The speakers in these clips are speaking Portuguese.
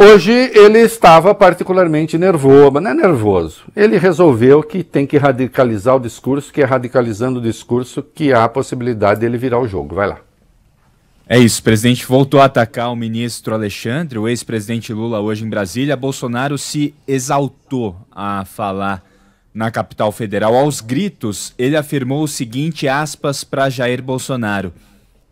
Hoje ele estava particularmente nervoso, mas não é nervoso. Ele resolveu que tem que radicalizar o discurso, que é radicalizando o discurso que há a possibilidade dele virar o jogo. Vai lá. É isso, o presidente voltou a atacar o ministro Alexandre, o ex-presidente Lula hoje em Brasília. Bolsonaro se exaltou a falar na capital federal. Aos gritos, ele afirmou o seguinte, aspas, para Jair Bolsonaro.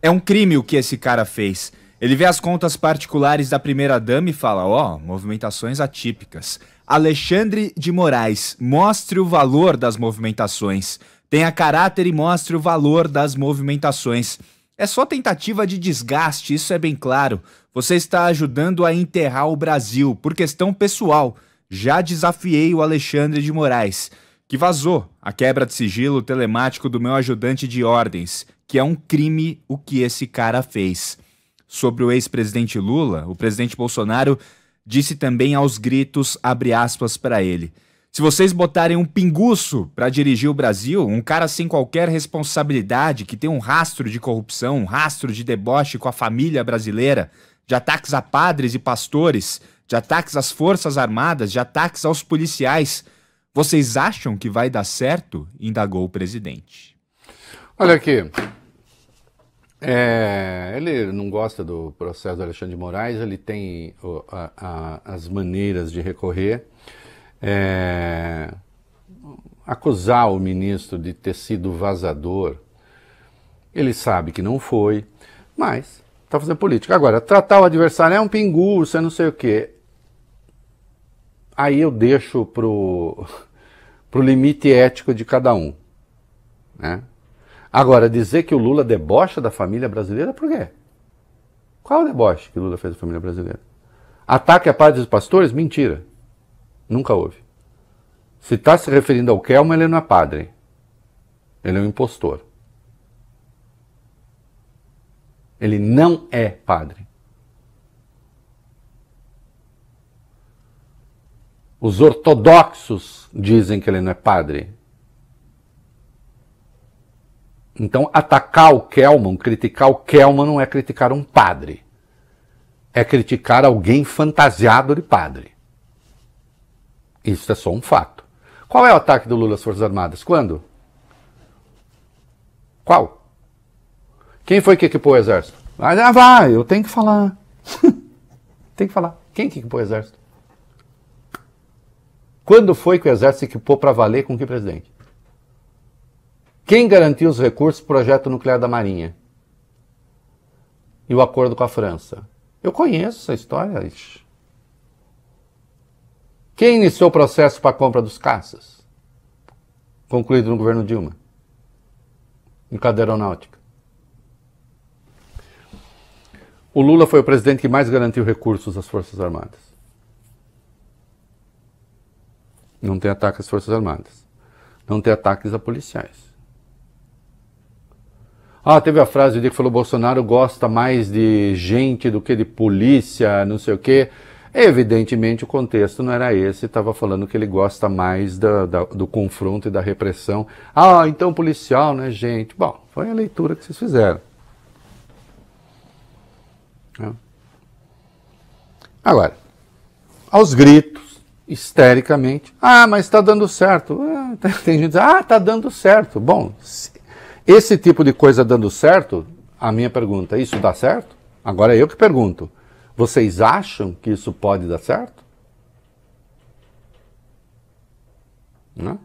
É um crime o que esse cara fez. Ele vê as contas particulares da primeira dama e fala: ó, oh, movimentações atípicas. Alexandre de Moraes, mostre o valor das movimentações. Tenha caráter e mostre o valor das movimentações. É só tentativa de desgaste, isso é bem claro. Você está ajudando a enterrar o Brasil por questão pessoal. Já desafiei o Alexandre de Moraes, que vazou a quebra de sigilo telemático do meu ajudante de ordens, que é um crime o que esse cara fez sobre o ex-presidente Lula, o presidente Bolsonaro disse também aos gritos, abre aspas para ele. Se vocês botarem um pinguço para dirigir o Brasil, um cara sem qualquer responsabilidade, que tem um rastro de corrupção, um rastro de deboche com a família brasileira, de ataques a padres e pastores, de ataques às forças armadas, de ataques aos policiais, vocês acham que vai dar certo? indagou o presidente. Olha aqui, é, ele não gosta do processo do Alexandre de Moraes, ele tem o, a, a, as maneiras de recorrer. É, acusar o ministro de ter sido vazador, ele sabe que não foi, mas está fazendo política. Agora, tratar o adversário é um pingu, você não sei o quê. Aí eu deixo pro, pro limite ético de cada um. Né? Agora, dizer que o Lula debocha da família brasileira, por quê? Qual o deboche que o Lula fez da família brasileira? Ataque à paz dos pastores? Mentira. Nunca houve. Se está se referindo ao Kelma, ele não é padre. Ele é um impostor. Ele não é padre. Os ortodoxos dizem que ele não é padre. Então, atacar o Kelman, criticar o Kelman não é criticar um padre. É criticar alguém fantasiado de padre. Isso é só um fato. Qual é o ataque do Lula às Forças Armadas? Quando? Qual? Quem foi que equipou o exército? Ah, vai, eu tenho que falar. Tem que falar. Quem que equipou o exército? Quando foi que o exército equipou para valer com que presidente? Quem garantiu os recursos para o projeto nuclear da Marinha? E o acordo com a França? Eu conheço essa história. Ixi. Quem iniciou o processo para a compra dos caças? Concluído no governo Dilma. Em cada aeronáutica. O Lula foi o presidente que mais garantiu recursos às Forças Armadas. Não tem ataque às Forças Armadas. Não tem ataques a policiais. Ah, teve a frase de que falou Bolsonaro gosta mais de gente do que de polícia, não sei o quê. Evidentemente o contexto não era esse, estava falando que ele gosta mais da, da, do confronto e da repressão. Ah, então policial, né, gente? Bom, foi a leitura que vocês fizeram. É. Agora, aos gritos, histericamente, ah, mas está dando certo. Ah, tem gente que diz, ah, está dando certo. Bom, esse tipo de coisa dando certo, a minha pergunta, isso dá certo? Agora é eu que pergunto. Vocês acham que isso pode dar certo? Não? Né?